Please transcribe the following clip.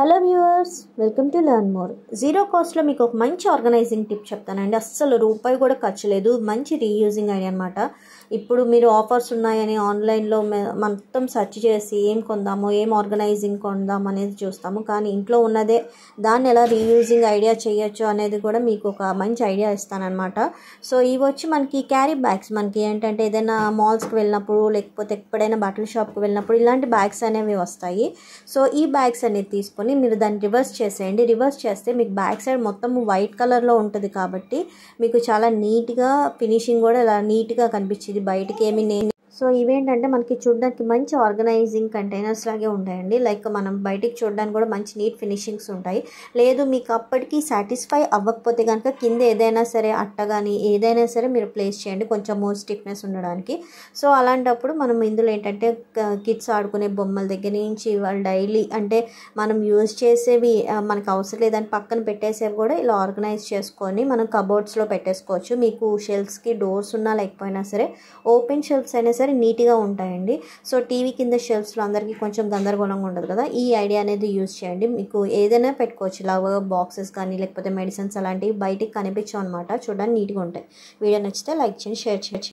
hello viewers welcome to learn more zero కాస్ట్లో మీకు ఒక మంచి ఆర్గనైజింగ్ టిప్ చెప్తానండి అస్సలు రూపాయి కూడా ఖర్చు లేదు మంచి రీయూజింగ్ ఐడియా అనమాట ఇప్పుడు మీరు ఆఫర్స్ ఉన్నాయని ఆన్లైన్లో మొత్తం సెర్చ్ చేసి ఏం కొందాము ఏం ఆర్గనైజింగ్ కొందాం అనేది చూస్తాము కానీ ఇంట్లో ఉన్నదే దాన్ని ఎలా రీయూజింగ్ ఐడియా చేయొచ్చు అనేది కూడా మీకు ఒక మంచి ఐడియా ఇస్తానమాట సో ఇవి వచ్చి మనకి క్యారీ బ్యాగ్స్ మనకి ఏంటంటే ఏదైనా మాల్స్కి వెళ్ళినప్పుడు లేకపోతే ఎప్పుడైనా బట్టల షాప్కి వెళ్ళినప్పుడు ఇలాంటి బ్యాగ్స్ అనేవి వస్తాయి సో ఈ బ్యాగ్స్ అనేది తీసుకొని తీసుకొని మీరు దాన్ని రివర్స్ చేసేయండి రివర్స్ చేస్తే మీకు బ్యాక్ సైడ్ మొత్తం వైట్ కలర్లో ఉంటుంది కాబట్టి మీకు చాలా నీట్గా ఫినిషింగ్ కూడా ఇలా నీట్గా కనిపించింది బయటకి ఏమి నేను సో ఇవేంటంటే మనకి చూడడానికి మంచి ఆర్గనైజింగ్ కంటైనర్స్ లాగే ఉంటాయండి లైక్ మనం బయటికి చూడడానికి కూడా మంచి నీట్ ఫినిషింగ్స్ ఉంటాయి లేదు మీకు అప్పటికి సాటిస్ఫై అవ్వకపోతే కనుక కింద ఏదైనా సరే అట్ట కానీ ఏదైనా సరే మీరు ప్లేస్ చేయండి కొంచెం మోర్ స్టిఫ్నెస్ ఉండడానికి సో అలాంటప్పుడు మనం ఇందులో ఏంటంటే కిడ్స్ ఆడుకునే బొమ్మల దగ్గర నుంచి వాళ్ళు డైలీ అంటే మనం యూజ్ చేసేవి మనకు అవసరం లేదని పక్కన పెట్టేసేవి కూడా ఇలా ఆర్గనైజ్ చేసుకొని మనం కబోర్డ్స్లో పెట్టేసుకోవచ్చు మీకు షెల్ఫ్స్కి డోర్స్ ఉన్నా లేకపోయినా సరే ఓపెన్ షెల్ఫ్స్ అయినా సరే సరే నీట్గా ఉంటాయండి సో టీవీ కింద షెల్ఫ్స్లో అందరికీ కొంచెం గందరగోళంగా ఉండదు కదా ఈ ఐడియా అనేది యూజ్ చేయండి మీకు ఏదైనా పెట్టుకోవచ్చు ఇలా బాక్సెస్ కానీ లేకపోతే మెడిసిన్స్ అలాంటివి బయటికి కనిపించవు అనమాట చూడడానికి నీట్గా ఉంటాయి వీడియో నచ్చితే లైక్ చేయండి షేర్ చేయండి